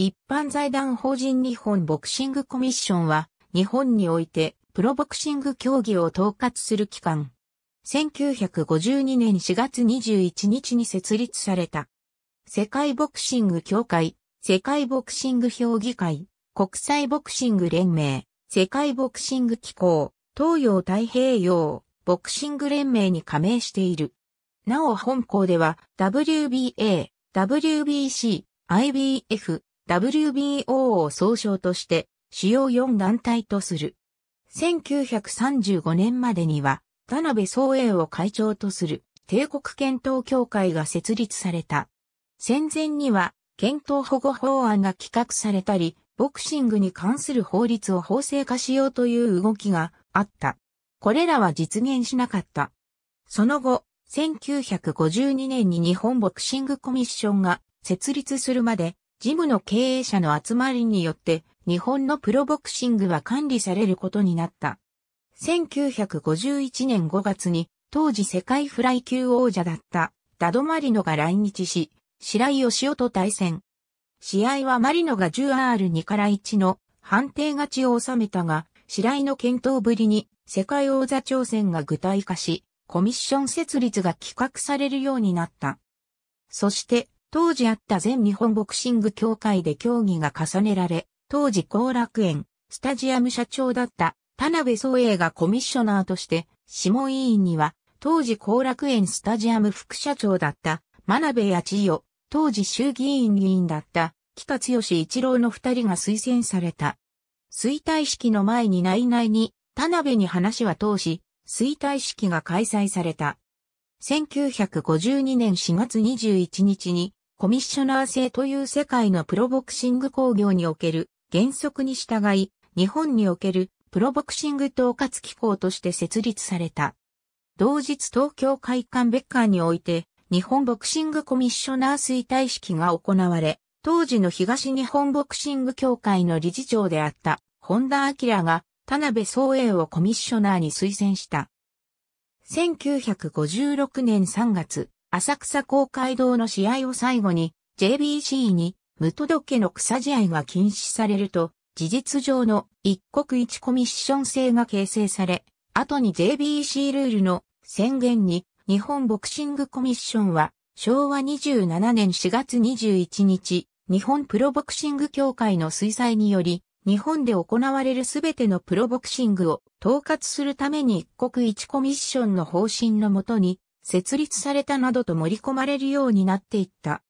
一般財団法人日本ボクシングコミッションは、日本においてプロボクシング競技を統括する機関。1952年4月21日に設立された。世界ボクシング協会、世界ボクシング評議会、国際ボクシング連盟、世界ボクシング機構、東洋太平洋、ボクシング連盟に加盟している。なお本校では WBA、WBC、IBF、WBO を総称として主要4団体とする。1935年までには田辺総英を会長とする帝国検討協会が設立された。戦前には検討保護法案が企画されたり、ボクシングに関する法律を法制化しようという動きがあった。これらは実現しなかった。その後、1952年に日本ボクシングコミッションが設立するまでジムの経営者の集まりによって日本のプロボクシングは管理されることになった。1951年5月に当時世界フライ級王者だったダドマリノが来日し、白井義雄と対戦。試合はマリノが 10R2 から1の判定勝ちを収めたが、白井の検討ぶりに世界王座挑戦が具体化し、コミッション設立が企画されるようになった。そして、当時あった全日本ボクシング協会で競技が重ねられ、当時後楽園、スタジアム社長だった田辺総栄がコミッショナーとして、下委員には、当時後楽園スタジアム副社長だった真鍋八千代、当時衆議院議員だった北義一郎の二人が推薦された。衰退式の前に内々に田辺に話は通し、衰退式が開催された。1952年4月21日にコミッショナー制という世界のプロボクシング工業における原則に従い、日本におけるプロボクシング統括機構として設立された。同日東京会館別館において、日本ボクシングコミッショナー衰退式が行われ、当時の東日本ボクシング協会の理事長であった本田明が田辺総英をコミッショナーに推薦した。1956年3月、浅草公会堂の試合を最後に JBC に無届けの草試合が禁止されると、事実上の一国一コミッション制が形成され、後に JBC ルールの宣言に日本ボクシングコミッションは昭和27年4月21日、日本プロボクシング協会の推薦により、日本で行われるすべてのプロボクシングを統括するために一国一コミッションの方針のもとに、設立されたなどと盛り込まれるようになっていった。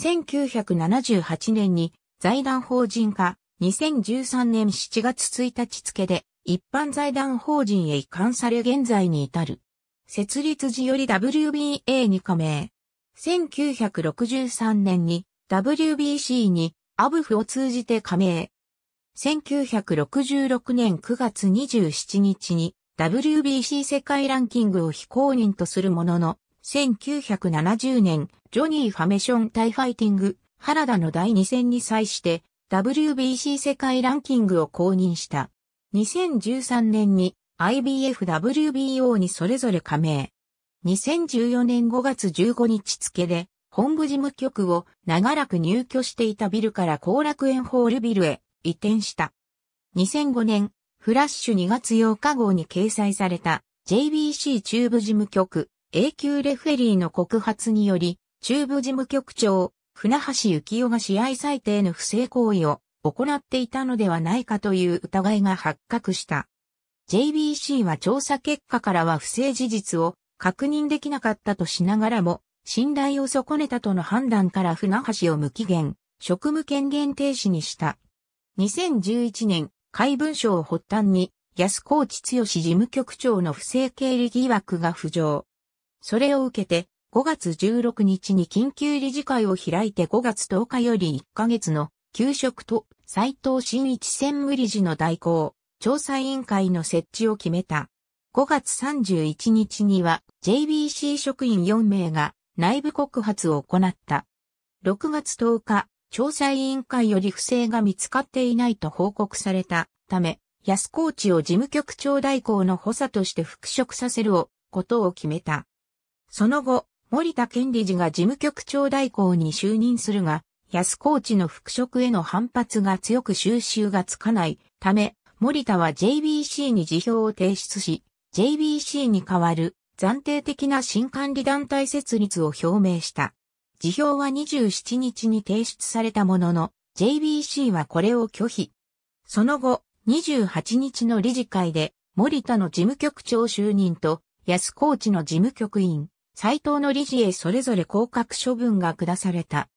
1978年に財団法人化、2013年7月1日付で一般財団法人へ移管され現在に至る。設立時より WBA に加盟。1963年に WBC にアブフを通じて加盟。1966年9月27日に WBC 世界ランキングを非公認とするものの、1970年、ジョニー・ファメション対ファイティング、原田の第2戦に際して、WBC 世界ランキングを公認した。2013年に IBF、WBO にそれぞれ加盟。2014年5月15日付で、本部事務局を長らく入居していたビルから後楽園ホールビルへ移転した。2005年、フラッシュ2月8日号に掲載された JBC 中部事務局 A 級レフェリーの告発により、中部事務局長、船橋幸雄が試合最低の不正行為を行っていたのではないかという疑いが発覚した。JBC は調査結果からは不正事実を確認できなかったとしながらも、信頼を損ねたとの判断から船橋を無期限、職務権限停止にした。2011年、怪文書を発端に、安河内剛事務局長の不正経理疑惑が浮上。それを受けて、5月16日に緊急理事会を開いて5月10日より1ヶ月の休職と斉藤真一専務理事の代行、調査委員会の設置を決めた。5月31日には JBC 職員4名が内部告発を行った。6月10日、調査委員会より不正が見つかっていないと報告されたため、安ーチを事務局長代行の補佐として復職させるを、ことを決めた。その後、森田健理事が事務局長代行に就任するが、安ーチの復職への反発が強く収集がつかないため、森田は JBC に辞表を提出し、JBC に代わる暫定的な新管理団体設立を表明した。辞表は27日に提出されたものの、JBC はこれを拒否。その後、28日の理事会で、森田の事務局長就任と、安コーチの事務局員、斎藤の理事へそれぞれ降格処分が下された。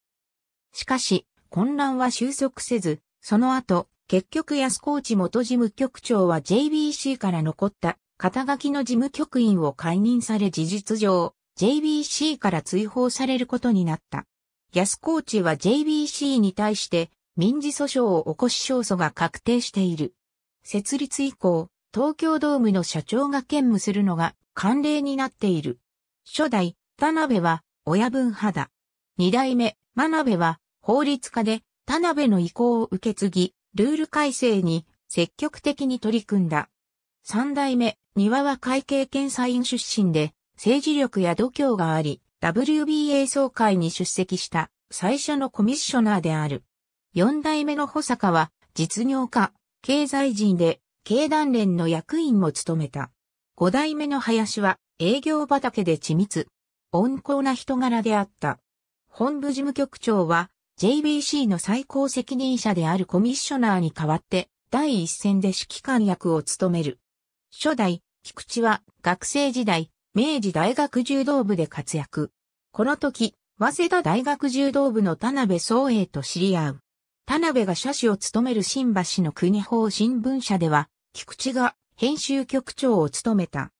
しかし、混乱は収束せず、その後、結局安コーチ元事務局長は JBC から残った、肩書きの事務局員を解任され事実上、JBC から追放されることになった。安コーチは JBC に対して民事訴訟を起こし勝訴が確定している。設立以降、東京ドームの社長が兼務するのが慣例になっている。初代、田辺は親分派だ。二代目、真鍋は法律家で田辺の意向を受け継ぎ、ルール改正に積極的に取り組んだ。三代目、庭は会計検査院出身で、政治力や度胸があり、WBA 総会に出席した最初のコミッショナーである。四代目の保坂は実業家、経済人で、経団連の役員も務めた。五代目の林は営業畑で緻密、温厚な人柄であった。本部事務局長は JBC の最高責任者であるコミッショナーに代わって第一線で指揮官役を務める。初代、菊池は学生時代、明治大学柔道部で活躍。この時、早稲田大学柔道部の田辺宗英と知り合う。田辺が社史を務める新橋の国法新聞社では、菊池が編集局長を務めた。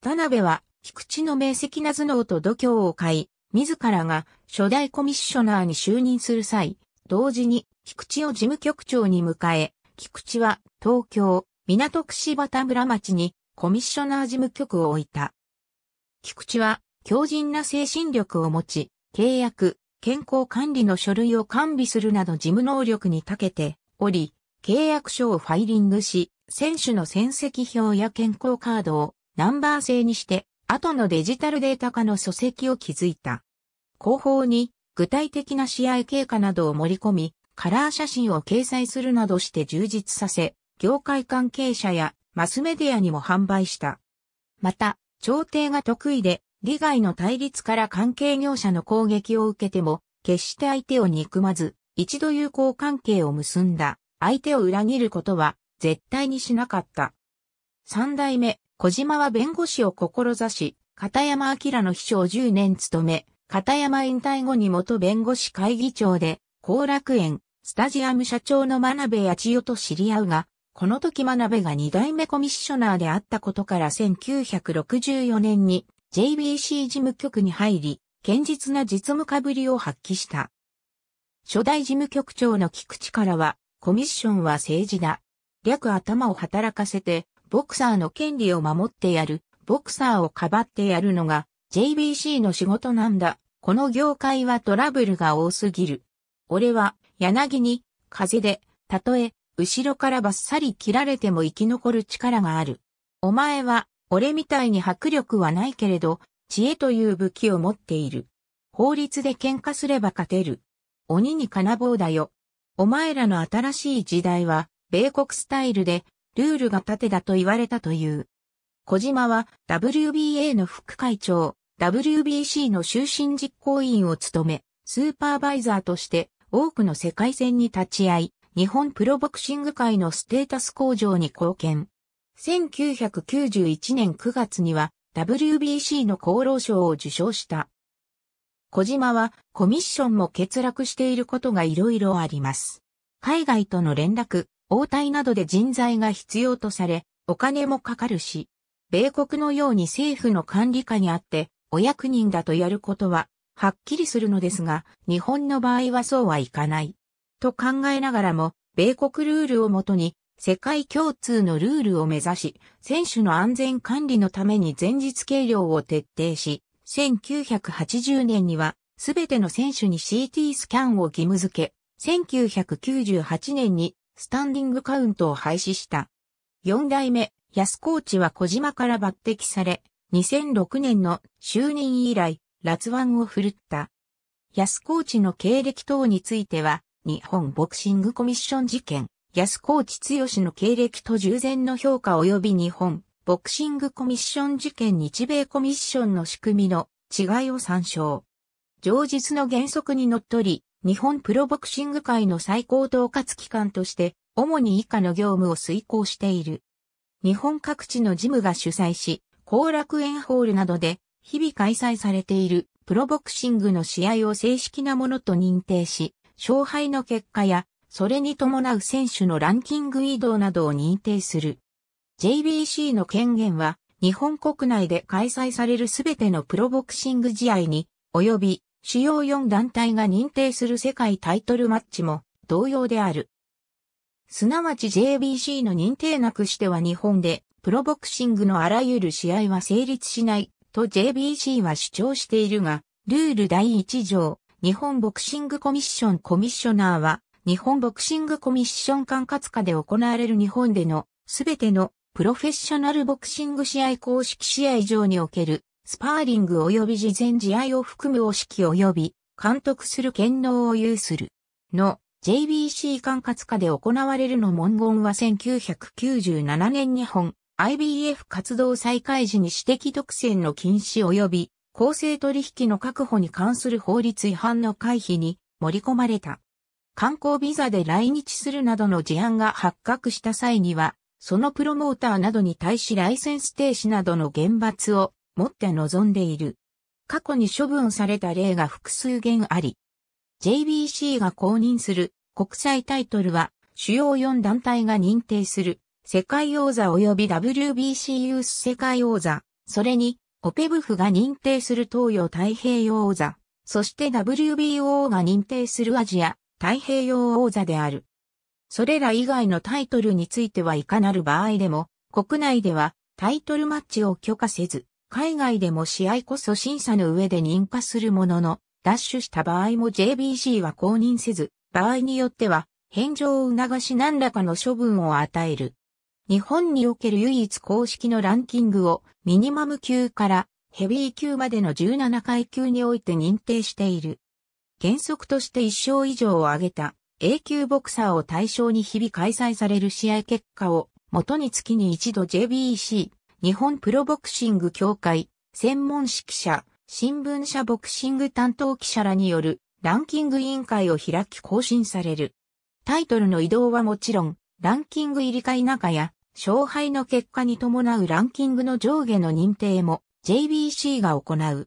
田辺は、菊池の明晰な頭脳と度胸を買い、自らが初代コミッショナーに就任する際、同時に菊池を事務局長に迎え、菊池は東京、港区柴田村町にコミッショナー事務局を置いた。菊池は強靭な精神力を持ち、契約、健康管理の書類を完備するなど事務能力に長けており、契約書をファイリングし、選手の戦績表や健康カードをナンバー制にして、後のデジタルデータ化の書籍を築いた。後方に具体的な試合経過などを盛り込み、カラー写真を掲載するなどして充実させ、業界関係者やマスメディアにも販売した。また、朝廷が得意で、利害の対立から関係業者の攻撃を受けても、決して相手を憎まず、一度友好関係を結んだ、相手を裏切ることは、絶対にしなかった。三代目、小島は弁護士を志し、片山明の秘書を10年務め、片山引退後に元弁護士会議長で、後楽園、スタジアム社長の真鍋八千代と知り合うが、この時真鍋が2代目コミッショナーであったことから1964年に JBC 事務局に入り、堅実な実務かぶりを発揮した。初代事務局長の菊池からは、コミッションは政治だ。略頭を働かせて、ボクサーの権利を守ってやる、ボクサーをかばってやるのが JBC の仕事なんだ。この業界はトラブルが多すぎる。俺は柳に風で、たとえ後ろからバッサリ切られても生き残る力がある。お前は、俺みたいに迫力はないけれど、知恵という武器を持っている。法律で喧嘩すれば勝てる。鬼に金棒だよ。お前らの新しい時代は、米国スタイルで、ルールが盾だと言われたという。小島は WBA の副会長、WBC の終身実行委員を務め、スーパーバイザーとして多くの世界戦に立ち会い、日本プロボクシング界のステータス向上に貢献。1991年9月には WBC の厚労省を受賞した。小島はコミッションも欠落していることが色々あります。海外との連絡、応対などで人材が必要とされ、お金もかかるし、米国のように政府の管理下にあって、お役人だとやることは、はっきりするのですが、日本の場合はそうはいかない。と考えながらも、米国ルールをもとに、世界共通のルールを目指し、選手の安全管理のために前日計量を徹底し、1980年には、すべての選手に CT スキャンを義務付け、1998年にスタンディングカウントを廃止した。4代目、安コーチは小島から抜擢され、2006年の就任以来、ワ腕を振るった。安コーチの経歴等については、日本ボクシングコミッション事件、安河内剛の経歴と従前の評価及び日本ボクシングコミッション事件日米コミッションの仕組みの違いを参照。上述の原則にのっとり、日本プロボクシング界の最高統括機関として、主に以下の業務を遂行している。日本各地のジムが主催し、後楽園ホールなどで、日々開催されているプロボクシングの試合を正式なものと認定し、勝敗の結果や、それに伴う選手のランキング移動などを認定する。JBC の権限は、日本国内で開催されるすべてのプロボクシング試合に、及び、主要4団体が認定する世界タイトルマッチも、同様である。すなわち JBC の認定なくしては日本で、プロボクシングのあらゆる試合は成立しない、と JBC は主張しているが、ルール第1条、日本ボクシングコミッションコミッショナーは、日本ボクシングコミッション管轄下で行われる日本でのすべてのプロフェッショナルボクシング試合公式試合場におけるスパーリング及び事前試合を含むお式及び監督する権能を有するの JBC 管轄下で行われるの文言は1997年日本 IBF 活動再開時に指摘独占の禁止及び公正取引の確保に関する法律違反の回避に盛り込まれた。観光ビザで来日するなどの事案が発覚した際には、そのプロモーターなどに対しライセンス停止などの厳罰を持って臨んでいる。過去に処分された例が複数件あり、JBC が公認する国際タイトルは主要4団体が認定する世界王座及び WBC ユース世界王座、それにオペブフが認定する東洋太平洋王座、そして WBO が認定するアジア太平洋王座である。それら以外のタイトルについてはいかなる場合でも、国内ではタイトルマッチを許可せず、海外でも試合こそ審査の上で認可するものの、ダッシュした場合も JBC は公認せず、場合によっては、返上を促し何らかの処分を与える。日本における唯一公式のランキングをミニマム級からヘビー級までの17階級において認定している。原則として1勝以上を挙げた A 級ボクサーを対象に日々開催される試合結果を元に月に一度 j b c 日本プロボクシング協会専門誌記者新聞社ボクシング担当記者らによるランキング委員会を開き更新される。タイトルの移動はもちろん、ランキング入りか否かや、勝敗の結果に伴うランキングの上下の認定も JBC が行う。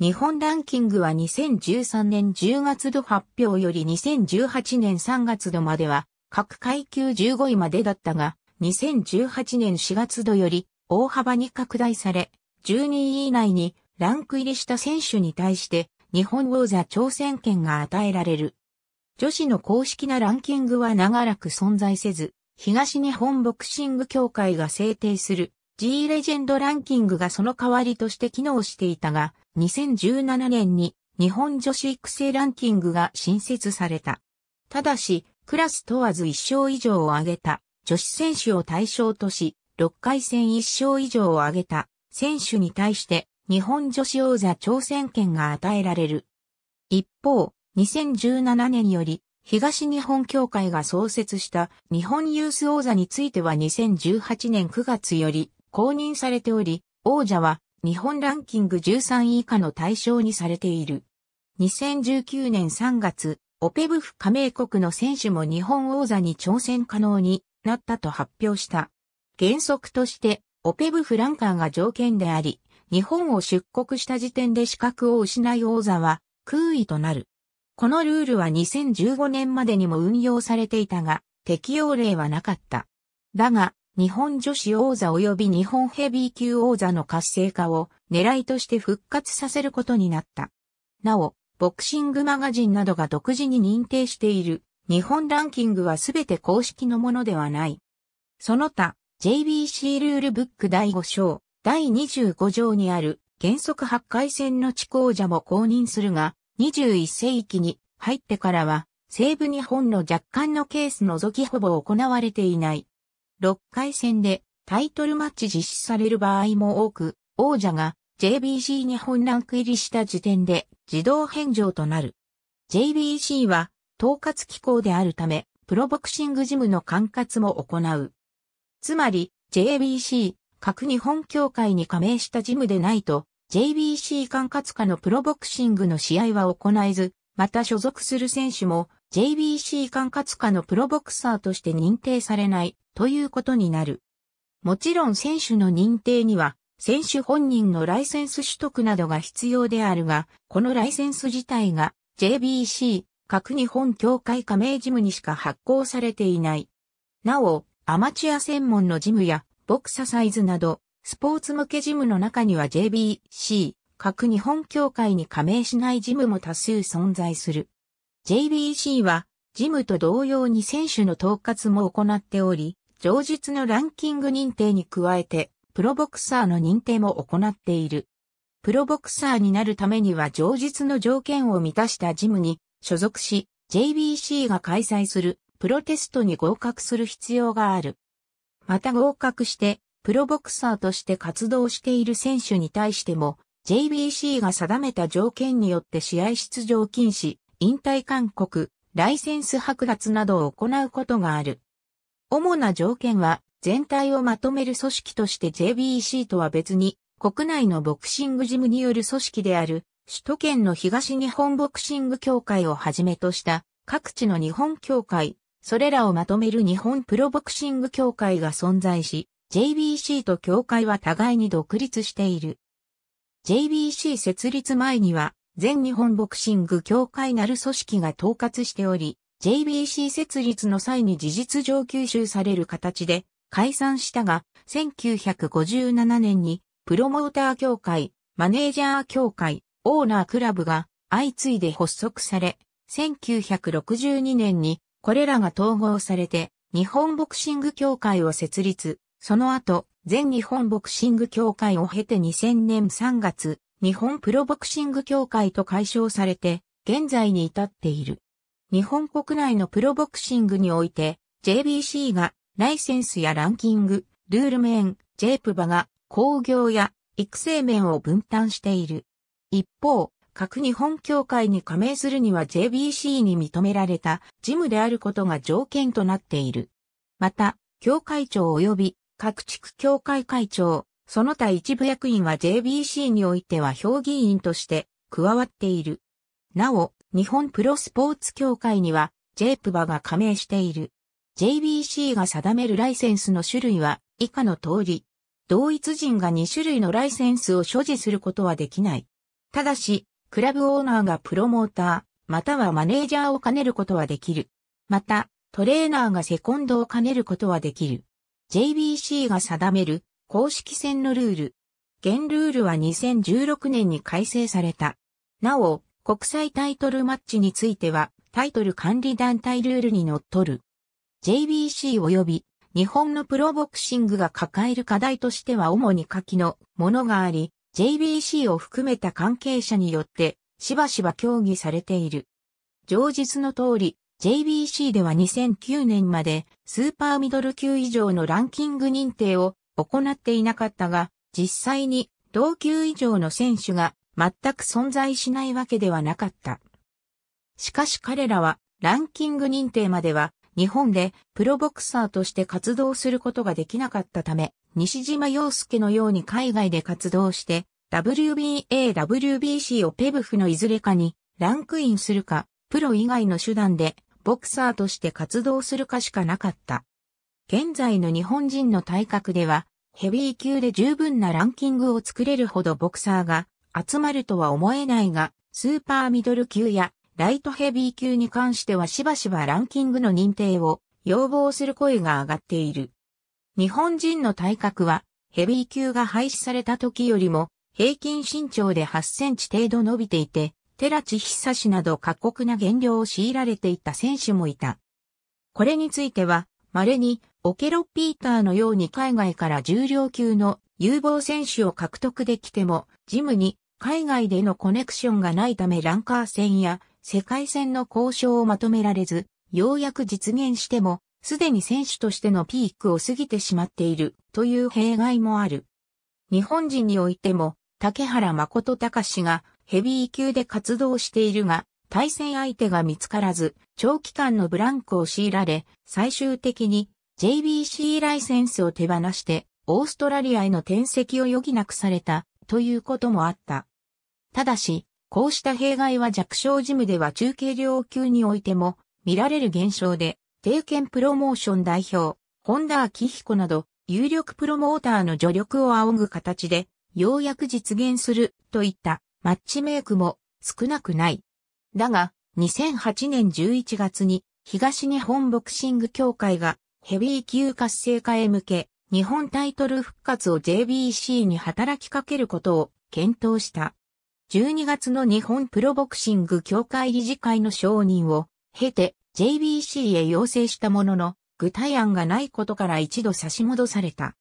日本ランキングは2013年10月度発表より2018年3月度までは各階級15位までだったが、2018年4月度より大幅に拡大され、12位以内にランク入りした選手に対して日本王座挑戦権が与えられる。女子の公式なランキングは長らく存在せず、東日本ボクシング協会が制定する G レジェンドランキングがその代わりとして機能していたが、2017年に日本女子育成ランキングが新設された。ただし、クラス問わず1勝以上を挙げた女子選手を対象とし、6回戦1勝以上を挙げた選手に対して日本女子王座挑戦権が与えられる。一方、2017年より、東日本協会が創設した日本ユース王座については2018年9月より公認されており、王者は日本ランキング13位以下の対象にされている。2019年3月、オペブフ加盟国の選手も日本王座に挑戦可能になったと発表した。原則として、オペブフランカーが条件であり、日本を出国した時点で資格を失い王座は空位となる。このルールは2015年までにも運用されていたが、適用例はなかった。だが、日本女子王座及び日本ヘビー級王座の活性化を狙いとして復活させることになった。なお、ボクシングマガジンなどが独自に認定している日本ランキングはすべて公式のものではない。その他、JBC ルールブック第5章、第25条にある原則8回戦の地行者も公認するが、21世紀に入ってからは、西部日本の若干のケース除きほぼ行われていない。6回戦でタイトルマッチ実施される場合も多く、王者が JBC 日本ランク入りした時点で自動返上となる。JBC は統括機構であるため、プロボクシングジムの管轄も行う。つまり、JBC、各日本協会に加盟したジムでないと、JBC 管轄下のプロボクシングの試合は行えず、また所属する選手も JBC 管轄下のプロボクサーとして認定されないということになる。もちろん選手の認定には、選手本人のライセンス取得などが必要であるが、このライセンス自体が JBC 各日本協会加盟事務にしか発行されていない。なお、アマチュア専門の事務やボクササイズなどスポーツ向けジムの中には JBC、各日本協会に加盟しないジムも多数存在する。JBC は、ジムと同様に選手の統括も行っており、上述のランキング認定に加えて、プロボクサーの認定も行っている。プロボクサーになるためには上述の条件を満たしたジムに所属し、JBC が開催するプロテストに合格する必要がある。また合格してプロボクサーとして活動している選手に対しても、JBC が定めた条件によって試合出場禁止、引退勧告、ライセンス剥奪などを行うことがある。主な条件は、全体をまとめる組織として JBC とは別に、国内のボクシングジムによる組織である、首都圏の東日本ボクシング協会をはじめとした各地の日本協会、それらをまとめる日本プロボクシング協会が存在し、JBC と協会は互いに独立している。JBC 設立前には、全日本ボクシング協会なる組織が統括しており、JBC 設立の際に事実上吸収される形で解散したが、1957年にプロモーター協会、マネージャー協会、オーナークラブが相次いで発足され、1962年にこれらが統合されて日本ボクシング協会を設立。その後、全日本ボクシング協会を経て2000年3月、日本プロボクシング協会と解消されて、現在に至っている。日本国内のプロボクシングにおいて、JBC がライセンスやランキング、ルール面、j p バが工業や育成面を分担している。一方、各日本協会に加盟するには JBC に認められた事務であることが条件となっている。また、協会長及び各地区協会会長、その他一部役員は JBC においては評議員として加わっている。なお、日本プロスポーツ協会には j プバが加盟している。JBC が定めるライセンスの種類は以下の通り、同一人が2種類のライセンスを所持することはできない。ただし、クラブオーナーがプロモーター、またはマネージャーを兼ねることはできる。また、トレーナーがセコンドを兼ねることはできる。JBC が定める公式戦のルール。現ルールは2016年に改正された。なお、国際タイトルマッチについては、タイトル管理団体ルールにのっとる。JBC 及び日本のプロボクシングが抱える課題としては主に下記のものがあり、JBC を含めた関係者によってしばしば協議されている。上実の通り、JBC では2009年までスーパーミドル級以上のランキング認定を行っていなかったが、実際に同級以上の選手が全く存在しないわけではなかった。しかし彼らはランキング認定までは日本でプロボクサーとして活動することができなかったため、西島洋介のように海外で活動して WBA、WBC をペブフのいずれかにランクインするか、プロ以外の手段でボクサーとして活動するかしかなかった。現在の日本人の体格では、ヘビー級で十分なランキングを作れるほどボクサーが集まるとは思えないが、スーパーミドル級やライトヘビー級に関してはしばしばランキングの認定を要望する声が上がっている。日本人の体格はヘビー級が廃止された時よりも平均身長で8センチ程度伸びていて、寺地久志など過酷な減量を強いられていた選手もいた。これについては、稀に、オケロピーターのように海外から重量級の有望選手を獲得できても、ジムに海外でのコネクションがないためランカー戦や世界戦の交渉をまとめられず、ようやく実現しても、すでに選手としてのピークを過ぎてしまっているという弊害もある。日本人においても、竹原誠隆がヘビー級で活動しているが、対戦相手が見つからず、長期間のブランクを強いられ、最終的に JBC ライセンスを手放して、オーストラリアへの転籍を余儀なくされた、ということもあった。ただし、こうした弊害は弱小ジムでは中継量級においても、見られる現象で、定権プロモーション代表、本田明彦など、有力プロモーターの助力を仰ぐ形で、ようやく実現する、といったマッチメイクも少なくない。だが、2008年11月に東日本ボクシング協会がヘビー級活性化へ向け、日本タイトル復活を JBC に働きかけることを検討した。12月の日本プロボクシング協会理事会の承認を経て JBC へ要請したものの、具体案がないことから一度差し戻された。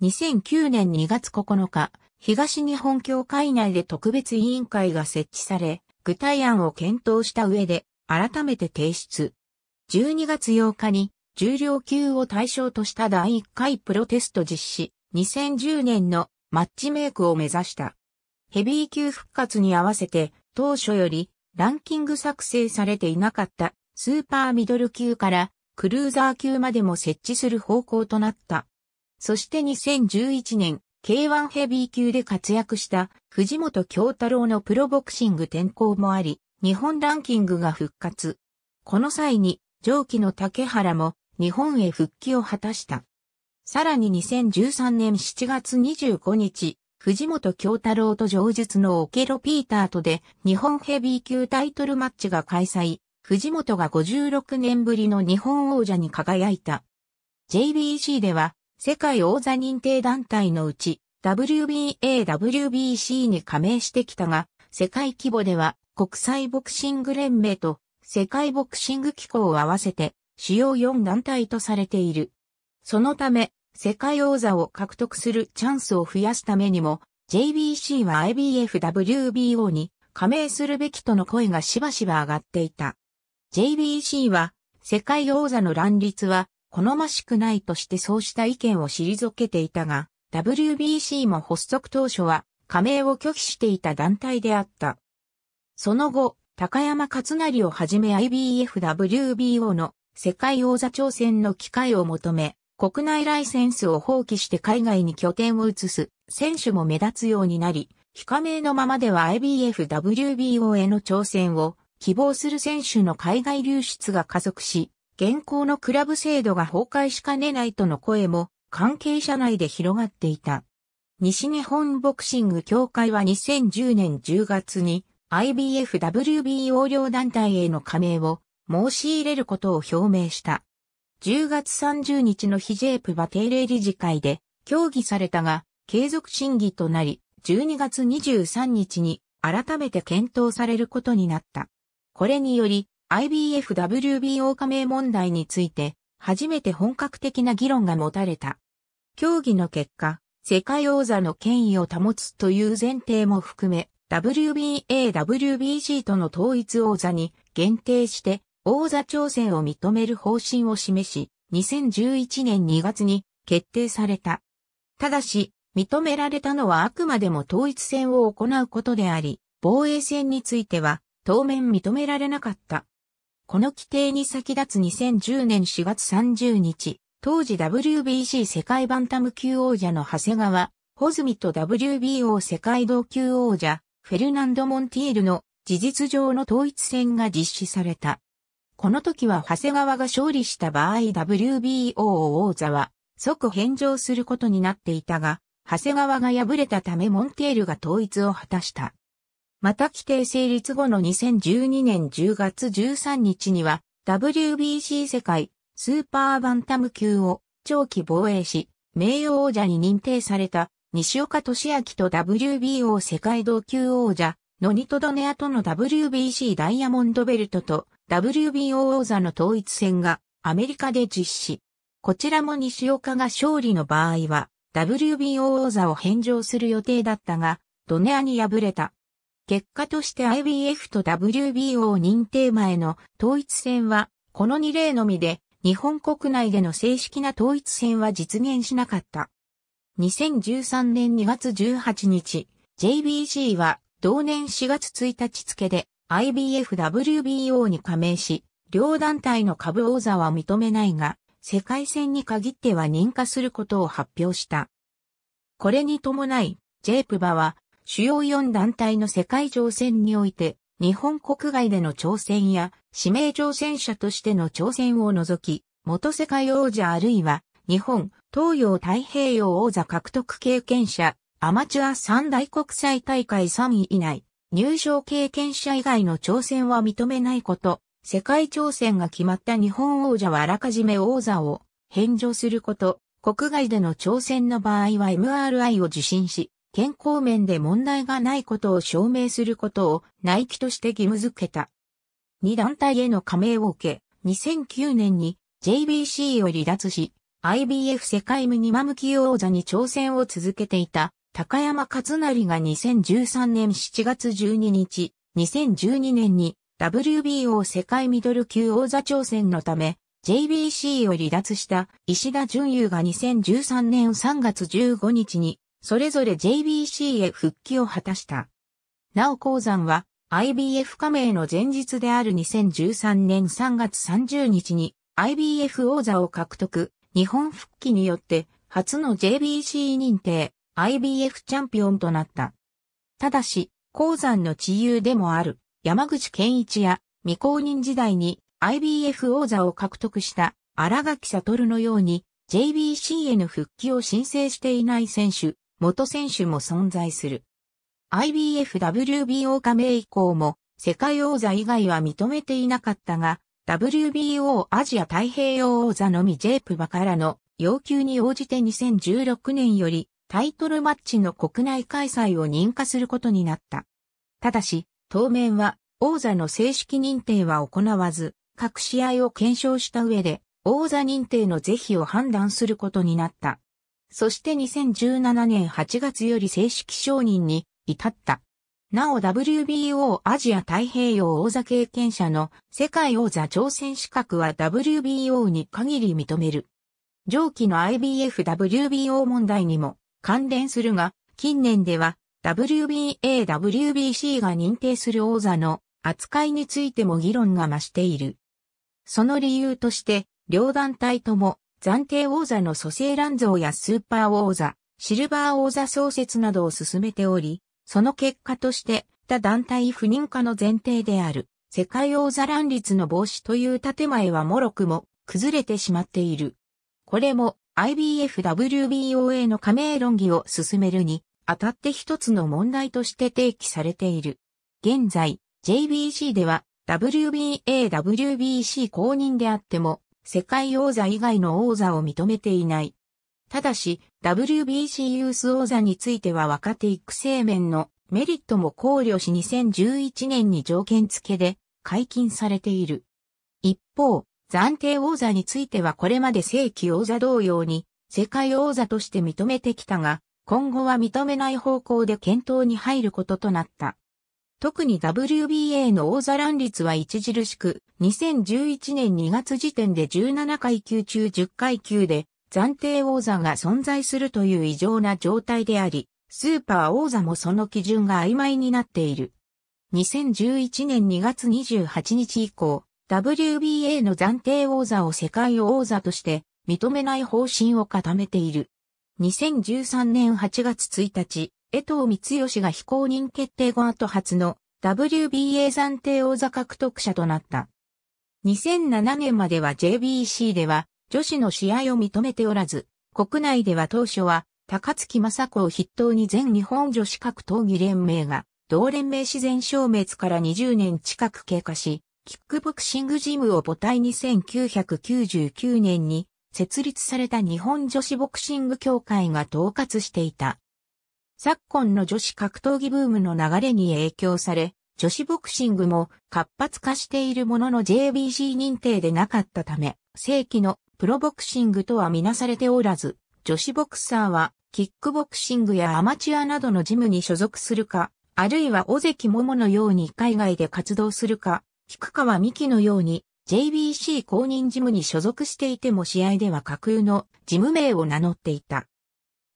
2009年2月9日、東日本協会内で特別委員会が設置され、具体案を検討した上で、改めて提出。12月8日に、重量級を対象とした第1回プロテスト実施、2010年のマッチメイクを目指した。ヘビー級復活に合わせて、当初よりランキング作成されていなかったスーパーミドル級からクルーザー級までも設置する方向となった。そして2011年 K1 ヘビー級で活躍した藤本京太郎のプロボクシング転向もあり、日本ランキングが復活。この際に、上記の竹原も日本へ復帰を果たした。さらに2013年7月25日、藤本京太郎と上述のオケロピーターとで日本ヘビー級タイトルマッチが開催。藤本が56年ぶりの日本王者に輝いた。JBC では世界王座認定団体のうち WBA、WBC に加盟してきたが、世界規模では国際ボクシング連盟と世界ボクシング機構を合わせて主要4団体とされている。そのため、世界王座を獲得するチャンスを増やすためにも、JBC は IBF、WBO に加盟するべきとの声がしばしば上がっていた。JBC は、世界王座の乱立は好ましくないとしてそうした意見を退けていたが、WBC も発足当初は加盟を拒否していた団体であった。その後、高山勝成をはじめ IBFWBO の世界王座挑戦の機会を求め、国内ライセンスを放棄して海外に拠点を移す選手も目立つようになり、非加盟のままでは IBFWBO への挑戦を希望する選手の海外流出が加速し、現行のクラブ制度が崩壊しかねないとの声も関係者内で広がっていた。西日本ボクシング協会は2010年10月に IBFWB 横領団体への加盟を申し入れることを表明した。10月30日の非ープバ定例理事会で協議されたが継続審議となり12月23日に改めて検討されることになった。これにより IBFWBO 加盟問題について、初めて本格的な議論が持たれた。協議の結果、世界王座の権威を保つという前提も含め、WBA、WBC との統一王座に限定して王座挑戦を認める方針を示し、2011年2月に決定された。ただし、認められたのはあくまでも統一戦を行うことであり、防衛戦については当面認められなかった。この規定に先立つ2010年4月30日、当時 WBC 世界バンタム級王者の長谷川、ホズミと WBO 世界同級王者、フェルナンド・モンティールの事実上の統一戦が実施された。この時は長谷川が勝利した場合 WBO 王座は即返上することになっていたが、長谷川が敗れたためモンテールが統一を果たした。また規定成立後の2012年10月13日には WBC 世界スーパーバンタム級を長期防衛し、名誉王者に認定された西岡俊明と WBO 世界同級王者、ノニトドネアとの WBC ダイヤモンドベルトと WBO 王座の統一戦がアメリカで実施。こちらも西岡が勝利の場合は WBO 王座を返上する予定だったが、ドネアに敗れた。結果として IBF と WBO 認定前の統一戦は、この2例のみで、日本国内での正式な統一戦は実現しなかった。2013年2月18日、JBC は同年4月1日付で IBFWBO に加盟し、両団体の株王座は認めないが、世界戦に限っては認可することを発表した。これに伴い、ジェープバは主要4団体の世界挑戦において、日本国外での挑戦や、指名挑戦者としての挑戦を除き、元世界王者あるいは、日本、東洋太平洋王座獲得経験者、アマチュア三大国際大会3位以内、入賞経験者以外の挑戦は認めないこと、世界挑戦が決まった日本王者はあらかじめ王座を返上すること、国外での挑戦の場合は MRI を受診し、健康面で問題がないことを証明することをナイキとして義務付けた。2団体への加盟を受け、2009年に JBC を離脱し、IBF 世界ミニマム級王座に挑戦を続けていた高山勝成が2013年7月12日、2012年に WBO 世界ミドル級王座挑戦のため JBC を離脱した石田純優が2013年3月15日にそれぞれ JBC へ復帰を果たした。なお鉱山は IBF 加盟の前日である2013年3月30日に IBF 王座を獲得、日本復帰によって初の JBC 認定 IBF チャンピオンとなった。ただし、鉱山の地友でもある山口健一や未公認時代に IBF 王座を獲得した荒垣悟のように JBC への復帰を申請していない選手、元選手も存在する。IBF-WBO 加盟以降も世界王座以外は認めていなかったが、WBO アジア太平洋王座のみ j プバからの要求に応じて2016年よりタイトルマッチの国内開催を認可することになった。ただし、当面は王座の正式認定は行わず、各試合を検証した上で王座認定の是非を判断することになった。そして2017年8月より正式承認に至った。なお WBO アジア太平洋王座経験者の世界王座挑戦資格は WBO に限り認める。上記の IBF-WBO 問題にも関連するが、近年では WBA、WBC が認定する王座の扱いについても議論が増している。その理由として、両団体とも暫定王座の蘇生乱像やスーパー王座、シルバー王座創設などを進めており、その結果として、他団体不認可の前提である、世界王座乱立の防止という建前はもろくも、崩れてしまっている。これも、IBF WBO a の加盟論議を進めるに、あたって一つの問題として提起されている。現在、JBC では、WBA、WBC 公認であっても、世界王座以外の王座を認めていない。ただし、WBC ユース王座については若手育成面のメリットも考慮し2011年に条件付けで解禁されている。一方、暫定王座についてはこれまで正規王座同様に世界王座として認めてきたが、今後は認めない方向で検討に入ることとなった。特に WBA の王座乱率は著しく、2011年2月時点で17階級中10階級で、暫定王座が存在するという異常な状態であり、スーパー王座もその基準が曖昧になっている。2011年2月28日以降、WBA の暫定王座を世界王座として認めない方針を固めている。2013年8月1日、江藤光義が非公認決定後後初の WBA 暫定王座獲得者となった。2007年までは JBC では女子の試合を認めておらず、国内では当初は高槻雅子を筆頭に全日本女子格闘技連盟が同連盟自然消滅から20年近く経過し、キックボクシングジムを母体に1999年に設立された日本女子ボクシング協会が統括していた。昨今の女子格闘技ブームの流れに影響され、女子ボクシングも活発化しているものの JBC 認定でなかったため、正規のプロボクシングとはみなされておらず、女子ボクサーはキックボクシングやアマチュアなどのジムに所属するか、あるいは尾関桃のように海外で活動するか、菊川美希のように JBC 公認ジムに所属していても試合では架空のジム名を名乗っていた。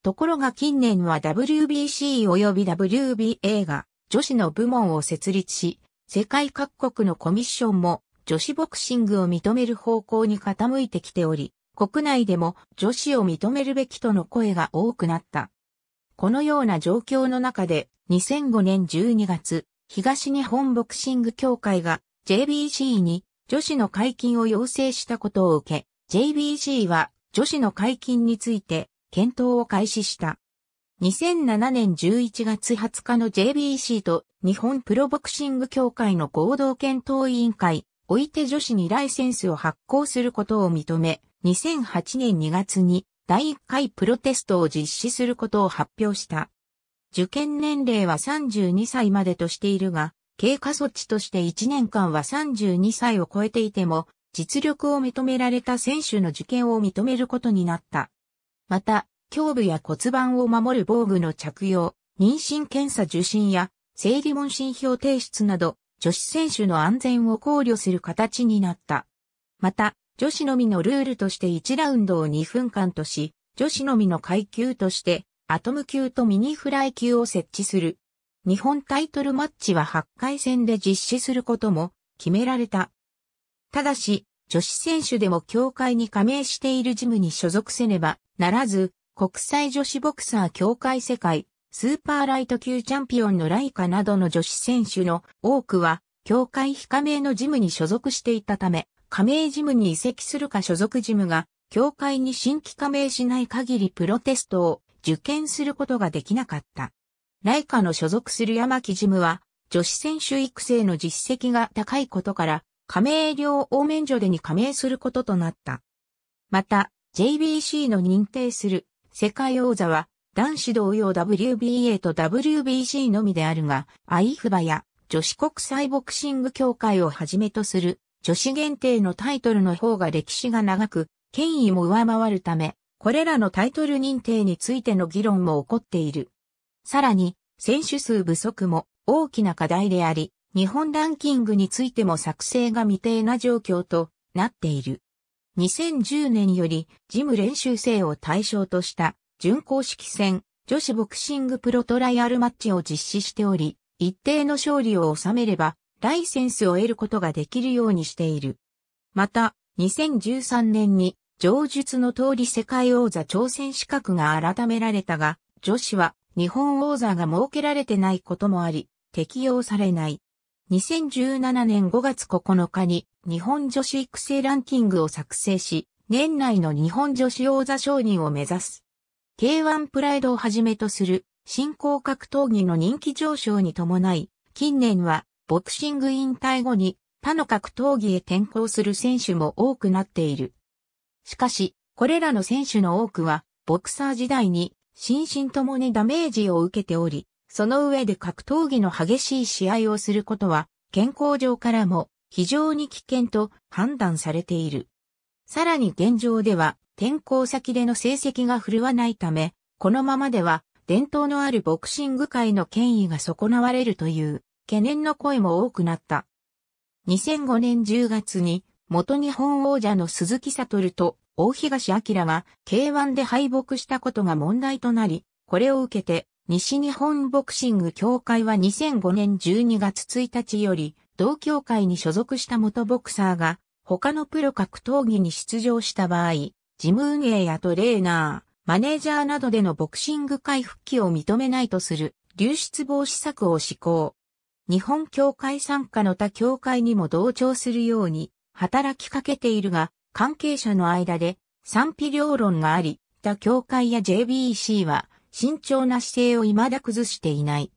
ところが近年は WBC 及び WBA が女子の部門を設立し、世界各国のコミッションも女子ボクシングを認める方向に傾いてきており、国内でも女子を認めるべきとの声が多くなった。このような状況の中で2005年12月、東日本ボクシング協会が JBC に女子の解禁を要請したことを受け、JBC は女子の解禁について検討を開始した。2007年11月20日の JBC と日本プロボクシング協会の合同検討委員会、おいて女子にライセンスを発行することを認め、2008年2月に第1回プロテストを実施することを発表した。受験年齢は32歳までとしているが、経過措置として1年間は32歳を超えていても、実力を認められた選手の受験を認めることになった。また、胸部や骨盤を守る防具の着用、妊娠検査受診や生理問診票提出など、女子選手の安全を考慮する形になった。また、女子のみのルールとして1ラウンドを2分間とし、女子のみの階級として、アトム級とミニフライ級を設置する。日本タイトルマッチは8回戦で実施することも決められた。ただし、女子選手でも協会に加盟しているジムに所属せねばならず、国際女子ボクサー協会世界、スーパーライト級チャンピオンのライカなどの女子選手の多くは、協会非加盟のジムに所属していたため、加盟ジムに移籍するか所属ジムが、協会に新規加盟しない限りプロテストを受験することができなかった。ライカの所属する山木ジムは、女子選手育成の実績が高いことから、加盟料を免除でに加盟することとなった。また、JBC の認定する世界王座は男子同様 WBA と WBC のみであるが、アイフバや女子国際ボクシング協会をはじめとする女子限定のタイトルの方が歴史が長く、権威も上回るため、これらのタイトル認定についての議論も起こっている。さらに、選手数不足も大きな課題であり、日本ランキングについても作成が未定な状況となっている。2010年よりジム練習生を対象とした準公式戦女子ボクシングプロトライアルマッチを実施しており、一定の勝利を収めればライセンスを得ることができるようにしている。また、2013年に上述の通り世界王座挑戦資格が改められたが、女子は日本王座が設けられてないこともあり、適用されない。2017年5月9日に日本女子育成ランキングを作成し、年内の日本女子王座承認を目指す。K1 プライドをはじめとする新興格闘技の人気上昇に伴い、近年はボクシング引退後に他の格闘技へ転向する選手も多くなっている。しかし、これらの選手の多くは、ボクサー時代に心身ともにダメージを受けており、その上で格闘技の激しい試合をすることは、健康上からも非常に危険と判断されている。さらに現状では、転校先での成績が振るわないため、このままでは伝統のあるボクシング界の権威が損なわれるという懸念の声も多くなった。2005年10月に元日本王者の鈴木悟と大東明が K1 で敗北したことが問題となり、これを受けて西日本ボクシング協会は2005年12月1日より、同協会に所属した元ボクサーが、他のプロ格闘技に出場した場合、事務運営やトレーナー、マネージャーなどでのボクシング界復帰を認めないとする、流出防止策を施行。日本協会参加の他協会にも同調するように、働きかけているが、関係者の間で賛否両論があり、他協会や JBC は、慎重な姿勢を未だ崩していない。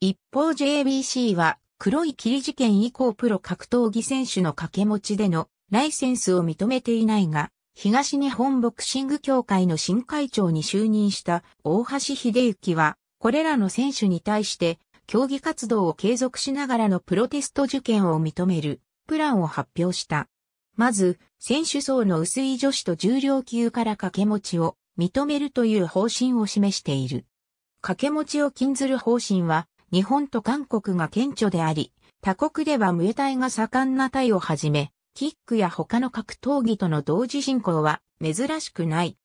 一方 JBC は黒い霧事件以降プロ格闘技選手の掛け持ちでのライセンスを認めていないが、東日本ボクシング協会の新会長に就任した大橋秀幸は、これらの選手に対して競技活動を継続しながらのプロテスト受験を認めるプランを発表した。まず、選手層の薄い女子と重量級から掛け持ちを認めるという方針を示している。掛け持ちを禁ずる方針は、日本と韓国が顕著であり、他国ではムエタイが盛んなタイをはじめ、キックや他の格闘技との同時進行は珍しくない。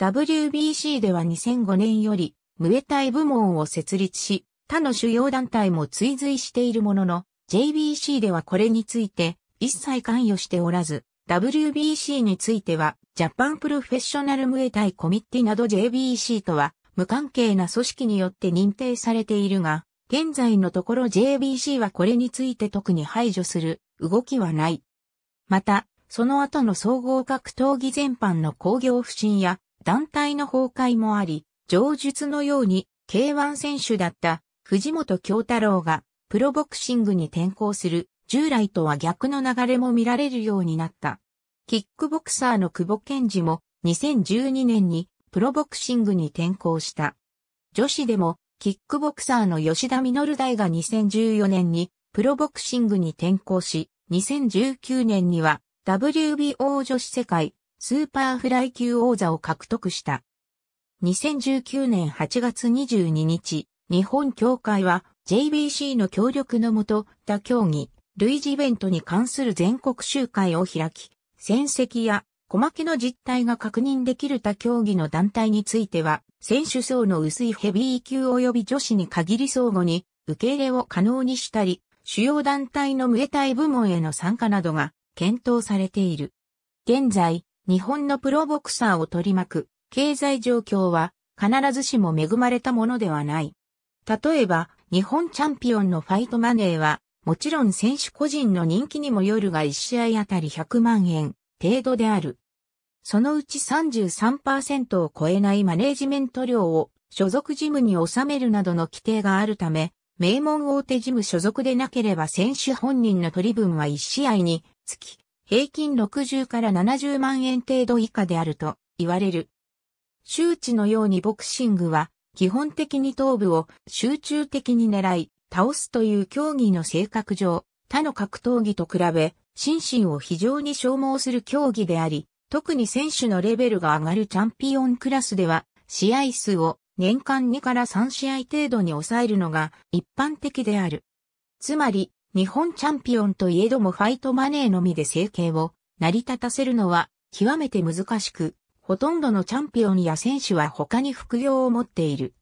WBC では2005年より、ムエタイ部門を設立し、他の主要団体も追随しているものの、JBC ではこれについて一切関与しておらず、WBC については、ジャパンプロフェッショナルムエタイコミッティなど JBC とは、無関係な組織によって認定されているが、現在のところ JBC はこれについて特に排除する動きはない。また、その後の総合格闘技全般の工業不振や団体の崩壊もあり、上述のように K1 選手だった藤本京太郎がプロボクシングに転向する従来とは逆の流れも見られるようになった。キックボクサーの久保健二も2012年にプロボクシングに転向した。女子でもキックボクサーの吉田実大が2014年にプロボクシングに転向し、2019年には WBO 女子世界スーパーフライ級王座を獲得した。2019年8月22日、日本協会は JBC の協力のもと、他競技、類似イベントに関する全国集会を開き、戦績や小負けの実態が確認できる他競技の団体については、選手層の薄いヘビー級及び女子に限り相互に受け入れを可能にしたり、主要団体のムエタイ部門への参加などが検討されている。現在、日本のプロボクサーを取り巻く経済状況は必ずしも恵まれたものではない。例えば、日本チャンピオンのファイトマネーはもちろん選手個人の人気にもよるが1試合あたり100万円程度である。そのうち33%を超えないマネージメント料を所属事務に納めるなどの規定があるため、名門大手事務所属でなければ選手本人の取り分は1試合につき、平均60から70万円程度以下であると言われる。周知のようにボクシングは基本的に頭部を集中的に狙い、倒すという競技の性格上、他の格闘技と比べ、心身を非常に消耗する競技であり、特に選手のレベルが上がるチャンピオンクラスでは、試合数を年間2から3試合程度に抑えるのが一般的である。つまり、日本チャンピオンといえどもファイトマネーのみで生計を成り立たせるのは極めて難しく、ほとんどのチャンピオンや選手は他に副業を持っている。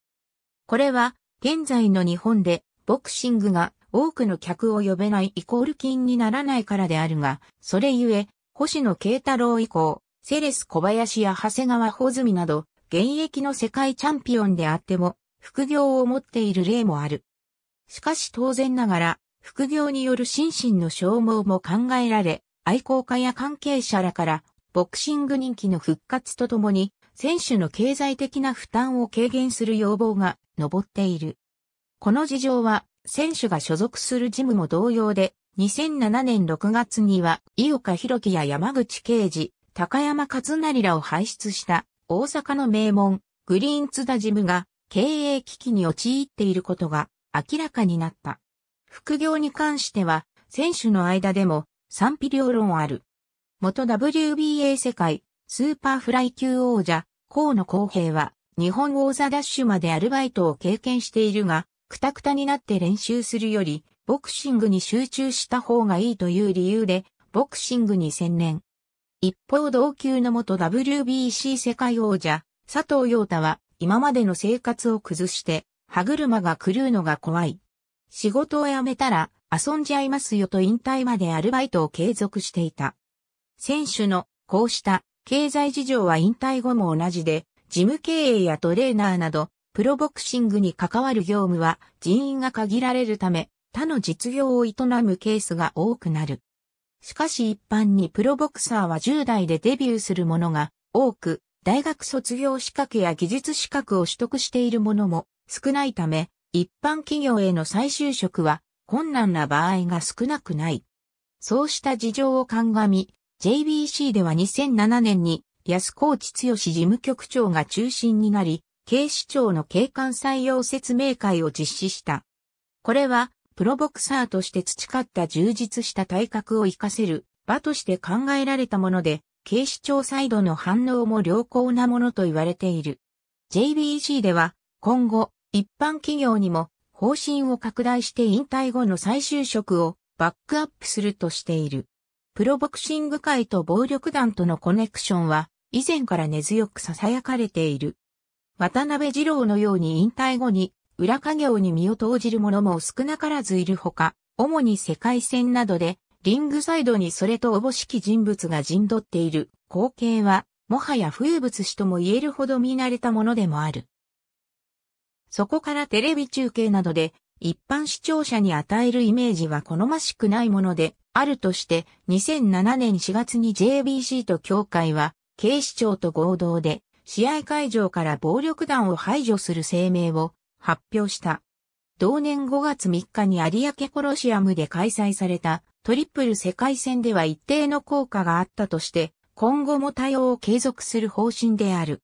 これは、現在の日本でボクシングが多くの客を呼べないイコール金にならないからであるが、それゆえ、星野慶太郎以降、セレス小林や長谷川穂積など、現役の世界チャンピオンであっても、副業を持っている例もある。しかし当然ながら、副業による心身の消耗も考えられ、愛好家や関係者らから、ボクシング人気の復活とともに、選手の経済的な負担を軽減する要望が上っている。この事情は、選手が所属するジムも同様で、2007年6月には、井岡弘樹や山口刑事、高山勝成らを輩出した、大阪の名門、グリーン津田ジムが、経営危機に陥っていることが、明らかになった。副業に関しては、選手の間でも、賛否両論ある。元 WBA 世界、スーパーフライ級王者、河野公平は、日本王座ダッシュまでアルバイトを経験しているが、くたくたになって練習するより、ボクシングに集中した方がいいという理由で、ボクシングに専念。一方同級の元 WBC 世界王者、佐藤陽太は、今までの生活を崩して、歯車が狂うのが怖い。仕事を辞めたら、遊んじゃいますよと引退までアルバイトを継続していた。選手の、こうした、経済事情は引退後も同じで、事務経営やトレーナーなど、プロボクシングに関わる業務は人員が限られるため、他の実業を営むケースが多くなる。しかし一般にプロボクサーは10代でデビューする者が多く、大学卒業資格や技術資格を取得している者も少ないため、一般企業への再就職は困難な場合が少なくない。そうした事情を鑑み、JBC では2007年に安河内剛事務局長が中心になり、警視庁の警官採用説明会を実施した。これは、プロボクサーとして培った充実した体格を活かせる場として考えられたもので、警視庁サイドの反応も良好なものと言われている。JBC では、今後、一般企業にも方針を拡大して引退後の再就職をバックアップするとしている。プロボクシング界と暴力団とのコネクションは以前から根強く囁かれている。渡辺二郎のように引退後に裏家業に身を投じる者も少なからずいるほか、主に世界戦などでリングサイドにそれとおぼしき人物が陣取っている光景は、もはや風物詩とも言えるほど見慣れたものでもある。そこからテレビ中継などで一般視聴者に与えるイメージは好ましくないもので、あるとして2007年4月に JBC と協会は警視庁と合同で試合会場から暴力団を排除する声明を発表した。同年5月3日に有明コロシアムで開催されたトリプル世界戦では一定の効果があったとして、今後も対応を継続する方針である。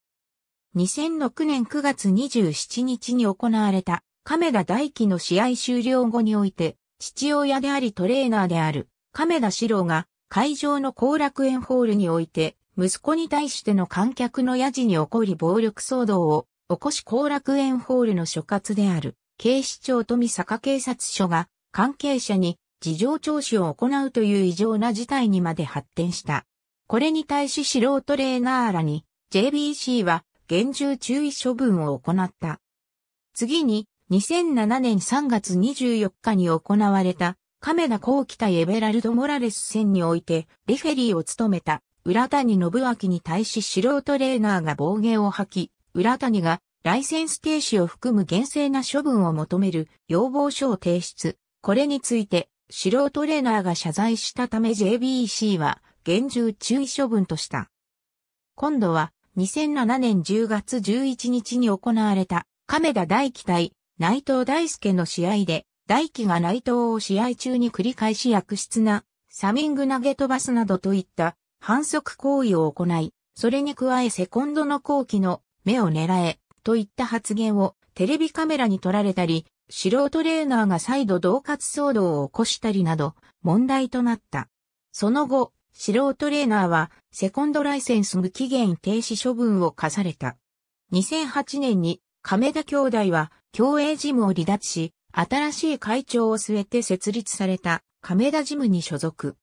2006年9月27日に行われた亀田大輝の試合終了後において、父親でありトレーナーである亀田史郎が会場の後楽園ホールにおいて息子に対しての観客のやじに起こり暴力騒動を起こし後楽園ホールの所轄である警視庁富坂警察署が関係者に事情聴取を行うという異常な事態にまで発展した。これに対し素人レーナーらに JBC は厳重注意処分を行った。次に2007年3月24日に行われた亀田光輝対エベラルド・モラレス戦においてレフェリーを務めた浦谷信明に対し素人レーナーが暴言を吐き、浦谷がライセンス停止を含む厳正な処分を求める要望書を提出。これについて、素人レーナーが謝罪したため JBC は厳重注意処分とした。今度は2007年10月11日に行われた亀田大輝対内藤大輔の試合で大輝が内藤を試合中に繰り返し悪質なサミング投げ飛ばすなどといった反則行為を行い、それに加えセコンドの後期の目を狙え、といった発言をテレビカメラに撮られたり、素人レーナーが再度同活騒動を起こしたりなど、問題となった。その後、素人レーナーは、セコンドライセンス無期限停止処分を課された。2008年に、亀田兄弟は、競泳ジムを離脱し、新しい会長を据えて設立された、亀田ジムに所属。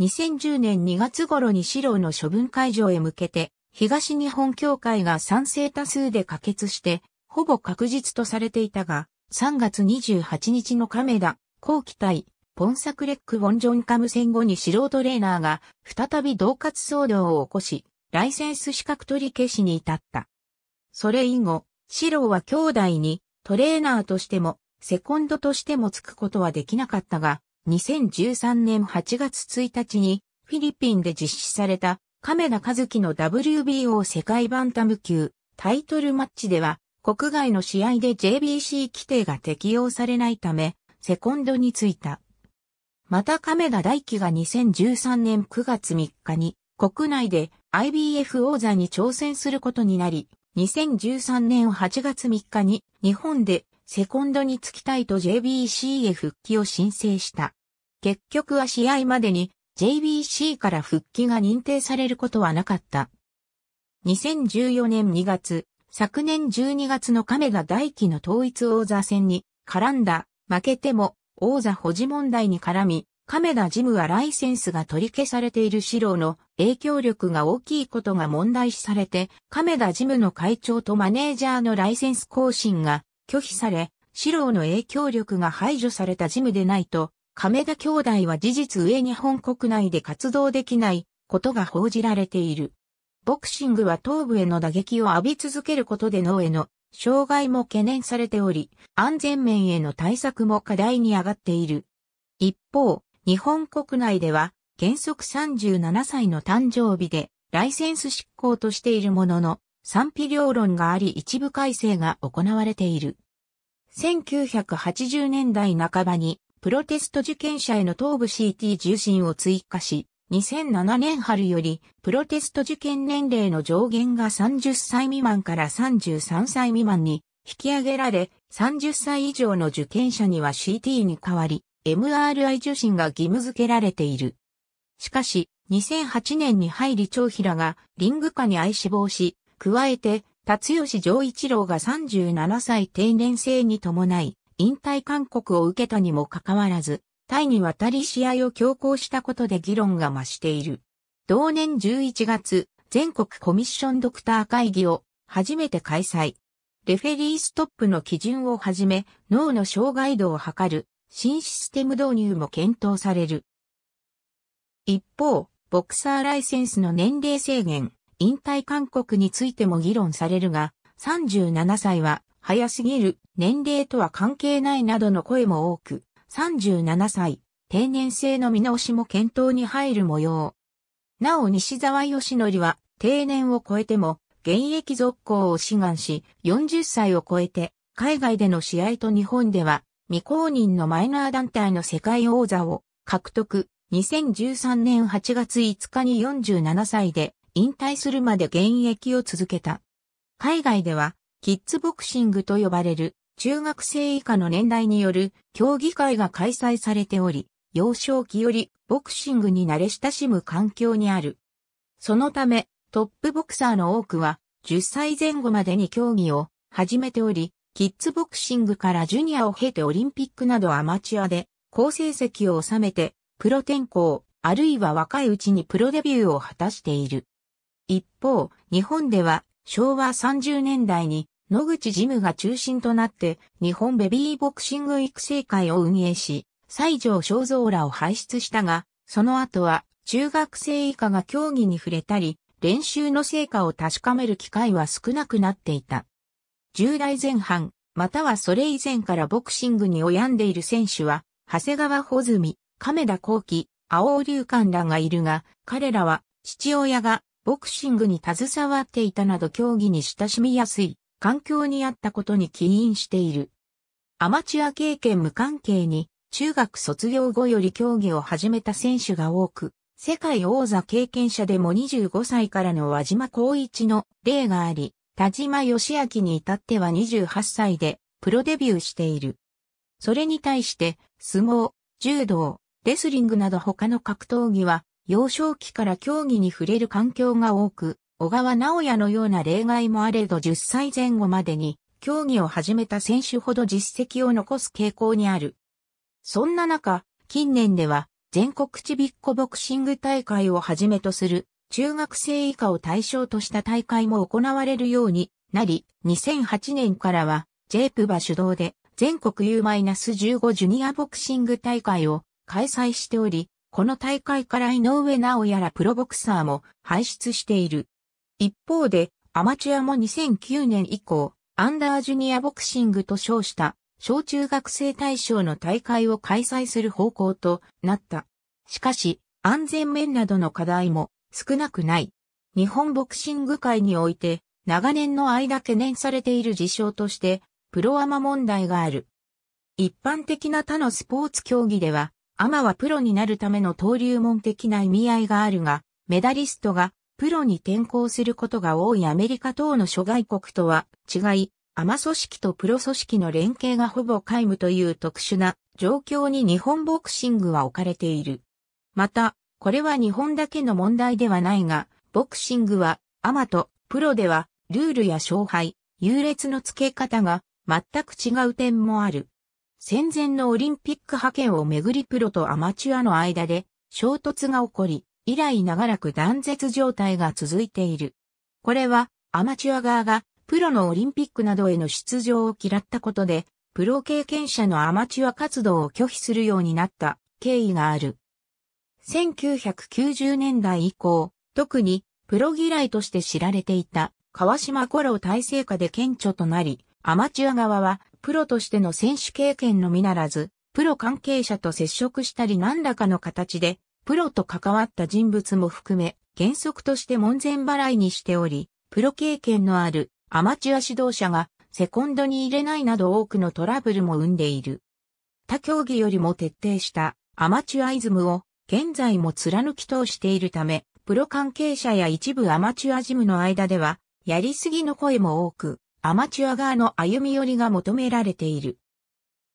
2010年2月頃に資料の処分解除へ向けて、東日本協会が賛成多数で可決して、ほぼ確実とされていたが、3月28日の亀田、後期対、ポンサクレック・ボンジョンカム戦後に素人レーナーが、再び同活騒動を起こし、ライセンス資格取り消しに至った。それ以後、シローは兄弟に、トレーナーとしても、セコンドとしてもつくことはできなかったが、2013年8月1日にフィリピンで実施された亀田和樹の WBO 世界バンタム級タイトルマッチでは国外の試合で JBC 規定が適用されないためセコンドについた。また亀田大輝が2013年9月3日に国内で IBF 王座に挑戦することになり、2013年8月3日に日本でセコンドにつきたいと JBC へ復帰を申請した。結局は試合までに JBC から復帰が認定されることはなかった。2014年2月、昨年12月の亀が大輝の統一王座戦に絡んだ、負けても王座保持問題に絡み、亀田ジムはライセンスが取り消されている資料の影響力が大きいことが問題視されて、亀田ジムの会長とマネージャーのライセンス更新が拒否され、四郎の影響力が排除されたジムでないと、亀田兄弟は事実上日本国内で活動できないことが報じられている。ボクシングは頭部への打撃を浴び続けることで脳への障害も懸念されており、安全面への対策も課題に上がっている。一方、日本国内では原則37歳の誕生日でライセンス執行としているものの、賛否両論があり一部改正が行われている。1980年代半ばにプロテスト受験者への頭部 CT 重心を追加し、2007年春よりプロテスト受験年齢の上限が30歳未満から33歳未満に引き上げられ、30歳以上の受験者には CT に代わり、MRI 受診が義務付けられている。しかし、2008年に入り長平がリング下に愛死亡し、加えて、辰吉丈一郎が37歳定年制に伴い、引退勧告を受けたにもかかわらず、タイに渡り試合を強行したことで議論が増している。同年11月、全国コミッションドクター会議を初めて開催。レフェリーストップの基準をはじめ、脳の障害度を測る新システム導入も検討される。一方、ボクサーライセンスの年齢制限、引退勧告についても議論されるが、37歳は早すぎる年齢とは関係ないなどの声も多く、37歳、定年制の見直しも検討に入る模様。なお西沢義則は定年を超えても現役続行を志願し、40歳を超えて海外での試合と日本では未公認のマイナー団体の世界王座を獲得。2013年8月5日に47歳で引退するまで現役を続けた。海外では、キッズボクシングと呼ばれる、中学生以下の年代による競技会が開催されており、幼少期よりボクシングに慣れ親しむ環境にある。そのため、トップボクサーの多くは、10歳前後までに競技を始めており、キッズボクシングからジュニアを経てオリンピックなどアマチュアで、好成績を収めて、プロ転向、あるいは若いうちにプロデビューを果たしている。一方、日本では昭和30年代に野口ジムが中心となって日本ベビーボクシング育成会を運営し、西条正蔵らを輩出したが、その後は中学生以下が競技に触れたり、練習の成果を確かめる機会は少なくなっていた。10代前半、またはそれ以前からボクシングに及んでいる選手は、長谷川穂積、亀田光輝、青竜龍館らがいるが、彼らは父親がボクシングに携わっていたなど競技に親しみやすい環境にあったことに起因している。アマチュア経験無関係に中学卒業後より競技を始めた選手が多く、世界王座経験者でも25歳からの和島光一の例があり、田島義明に至っては28歳でプロデビューしている。それに対して、相撲、柔道、レスリングなど他の格闘技は幼少期から競技に触れる環境が多く、小川直也のような例外もあれど10歳前後までに競技を始めた選手ほど実績を残す傾向にある。そんな中、近年では全国ちびっこボクシング大会をはじめとする中学生以下を対象とした大会も行われるようになり、2008年からは j プバ主導で全国 U-15 ジュニアボクシング大会を開催しており、この大会から井上直也らプロボクサーも輩出している。一方で、アマチュアも2009年以降、アンダージュニアボクシングと称した小中学生対象の大会を開催する方向となった。しかし、安全面などの課題も少なくない。日本ボクシング界において、長年の間懸念されている事象として、プロアマ問題がある。一般的な他のスポーツ競技では、アマはプロになるための登竜門的な意味合いがあるが、メダリストがプロに転向することが多いアメリカ等の諸外国とは違い、アマ組織とプロ組織の連携がほぼ皆無という特殊な状況に日本ボクシングは置かれている。また、これは日本だけの問題ではないが、ボクシングはアマとプロではルールや勝敗、優劣の付け方が全く違う点もある。戦前のオリンピック派遣をめぐりプロとアマチュアの間で衝突が起こり、以来長らく断絶状態が続いている。これはアマチュア側がプロのオリンピックなどへの出場を嫌ったことで、プロ経験者のアマチュア活動を拒否するようになった経緯がある。1990年代以降、特にプロ嫌いとして知られていた川島五郎体制下で顕著となり、アマチュア側はプロとしての選手経験のみならず、プロ関係者と接触したり何らかの形で、プロと関わった人物も含め、原則として門前払いにしており、プロ経験のあるアマチュア指導者がセコンドに入れないなど多くのトラブルも生んでいる。他競技よりも徹底したアマチュアイズムを現在も貫き通しているため、プロ関係者や一部アマチュアジムの間では、やりすぎの声も多く、アマチュア側の歩み寄りが求められている。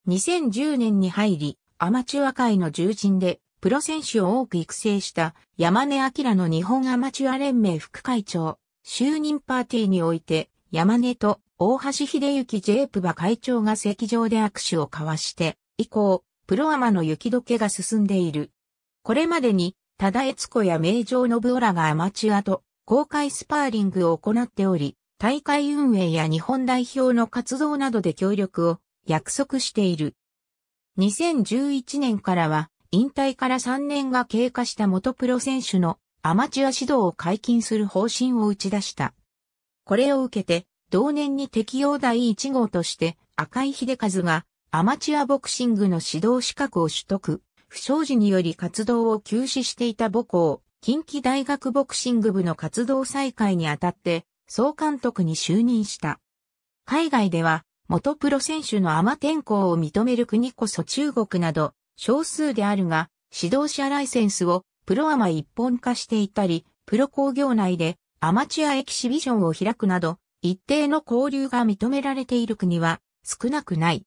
2010年に入り、アマチュア界の重鎮で、プロ選手を多く育成した山根明の日本アマチュア連盟副会長、就任パーティーにおいて、山根と大橋秀幸 J プバ会長が席上で握手を交わして、以降、プロアマの雪解けが進んでいる。これまでに、ただ悦子や名城信夫らがアマチュアと公開スパーリングを行っており、大会運営や日本代表の活動などで協力を約束している。2011年からは、引退から3年が経過した元プロ選手のアマチュア指導を解禁する方針を打ち出した。これを受けて、同年に適用第1号として、赤井秀和がアマチュアボクシングの指導資格を取得。不祥事により活動を休止していた母校、近畿大学ボクシング部の活動再開にあたって、総監督に就任した。海外では、元プロ選手のアマ転校を認める国こそ中国など、少数であるが、指導者ライセンスをプロアマ一本化していたり、プロ工業内でアマチュアエキシビジョンを開くなど、一定の交流が認められている国は少なくない。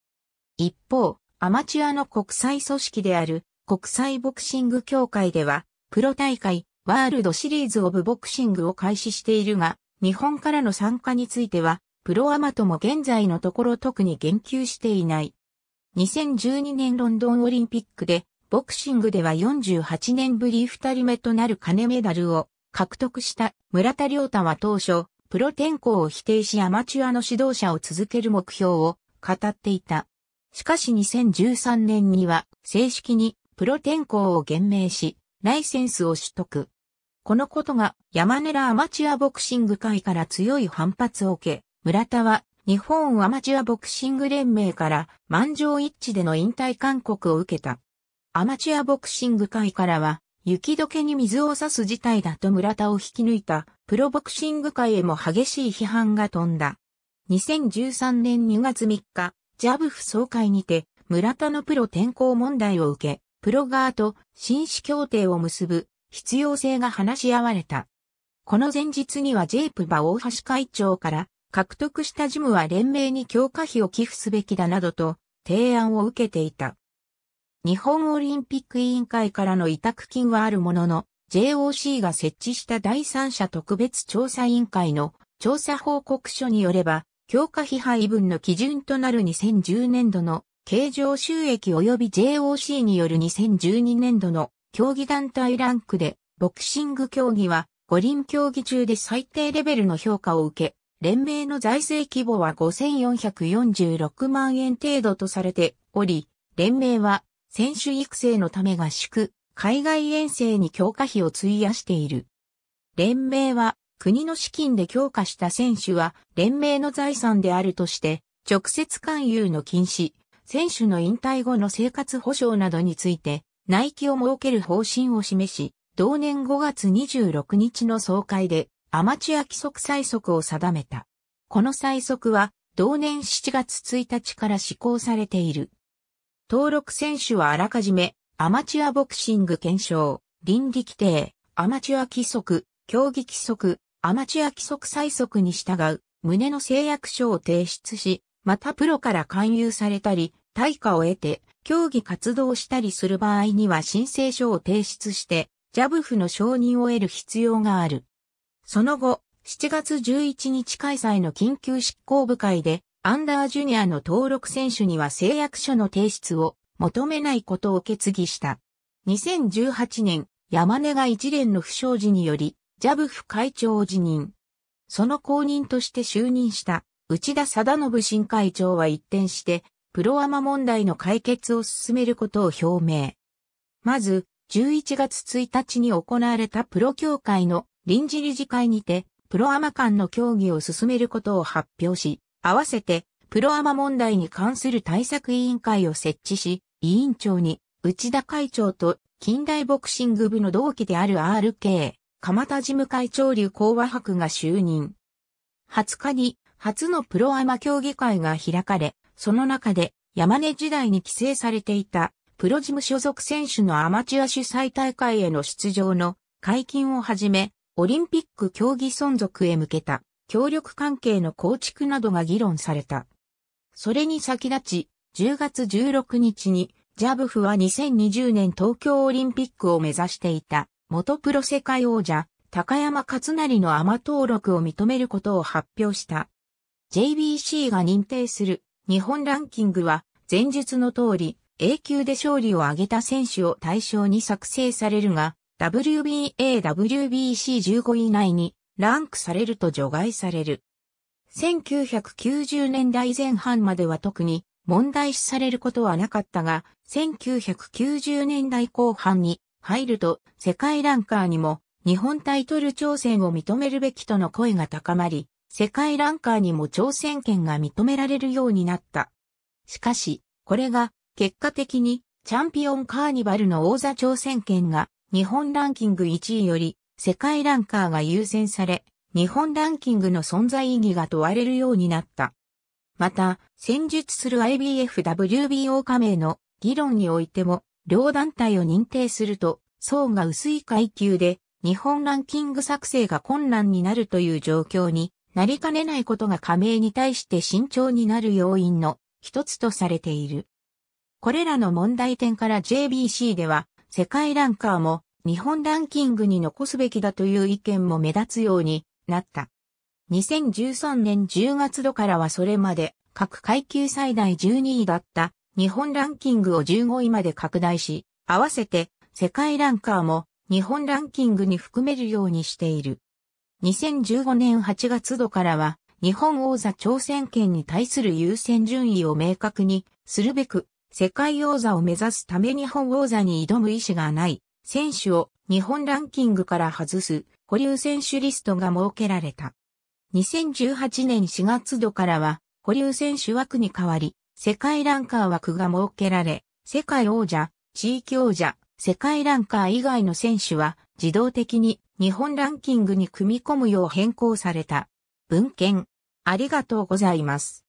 一方、アマチュアの国際組織である国際ボクシング協会では、プロ大会、ワールドシリーズオブボクシングを開始しているが、日本からの参加については、プロアマとも現在のところ特に言及していない。2012年ロンドンオリンピックで、ボクシングでは48年ぶり2人目となる金メダルを獲得した村田良太は当初、プロ転向を否定しアマチュアの指導者を続ける目標を語っていた。しかし2013年には正式にプロ転向を言明し、ライセンスを取得。このことが山根らアマチュアボクシング界から強い反発を受け、村田は日本アマチュアボクシング連盟から満場一致での引退勧告を受けた。アマチュアボクシング界からは、雪解けに水を差す事態だと村田を引き抜いた、プロボクシング界へも激しい批判が飛んだ。2013年2月3日、ジャブフ総会にて、村田のプロ転向問題を受け、プロ側と紳士協定を結ぶ必要性が話し合われた。この前日には j プバ大橋会長から獲得したジムは連盟に強化費を寄付すべきだなどと提案を受けていた。日本オリンピック委員会からの委託金はあるものの、JOC が設置した第三者特別調査委員会の調査報告書によれば、強化費配分の基準となる2010年度の経常収益及び JOC による2012年度の競技団体ランクで、ボクシング競技は五輪競技中で最低レベルの評価を受け、連盟の財政規模は5446万円程度とされており、連盟は選手育成のため合宿、海外遠征に強化費を費やしている。連盟は国の資金で強化した選手は連盟の財産であるとして、直接勧誘の禁止、選手の引退後の生活保障などについて、内規を設ける方針を示し、同年5月26日の総会でアマチュア規則最速を定めた。この最速は同年7月1日から施行されている。登録選手はあらかじめアマチュアボクシング検証、倫理規定、アマチュア規則、競技規則、アマチュア規則最速に従う旨の誓約書を提出し、またプロから勧誘されたり、対価を得て競技活動したりする場合には申請書を提出して、ジャブフの承認を得る必要がある。その後、7月11日開催の緊急執行部会で、アンダージュニアの登録選手には誓約書の提出を求めないことを決議した。2018年、山根が一連の不祥事により、ジャブフ会長を辞任。その後任として就任した、内田貞信新会長は一転して、プロアマ問題の解決を進めることを表明。まず、11月1日に行われたプロ協会の臨時理事会にて、プロアマ間の協議を進めることを発表し、合わせて、プロアマ問題に関する対策委員会を設置し、委員長に内田会長と近代ボクシング部の同期である RK、鎌田事務会長流講和博が就任。20日に初のプロアマ協議会が開かれ、その中で山根時代に規制されていたプロジム所属選手のアマチュア主催大会への出場の解禁をはじめ、オリンピック競技存続へ向けた協力関係の構築などが議論された。それに先立ち、10月16日に、ジャブフは2020年東京オリンピックを目指していた、元プロ世界王者、高山勝成のアマ登録を認めることを発表した。JBC が認定する日本ランキングは、前述の通り、A 級で勝利を挙げた選手を対象に作成されるが、WBA、WBC15 以内にランクされると除外される。1990年代前半までは特に問題視されることはなかったが、1990年代後半に入ると世界ランカーにも日本タイトル挑戦を認めるべきとの声が高まり、世界ランカーにも挑戦権が認められるようになった。しかし、これが結果的にチャンピオンカーニバルの王座挑戦権が日本ランキング1位より世界ランカーが優先され、日本ランキングの存在意義が問われるようになった。また、戦術する IBFWBO 加盟の議論においても、両団体を認定すると、層が薄い階級で、日本ランキング作成が困難になるという状況になりかねないことが加盟に対して慎重になる要因の一つとされている。これらの問題点から JBC では世界ランカーも日本ランキングに残すべきだという意見も目立つようになった。2013年10月度からはそれまで各階級最大12位だった日本ランキングを15位まで拡大し、合わせて世界ランカーも日本ランキングに含めるようにしている。2015年8月度からは、日本王座挑戦権に対する優先順位を明確にするべく、世界王座を目指すため日本王座に挑む意思がない選手を日本ランキングから外す保留選手リストが設けられた。2018年4月度からは保留選手枠に代わり、世界ランカー枠が設けられ、世界王者、地域王者、世界ランカー以外の選手は自動的に日本ランキングに組み込むよう変更された。文献、ありがとうございます。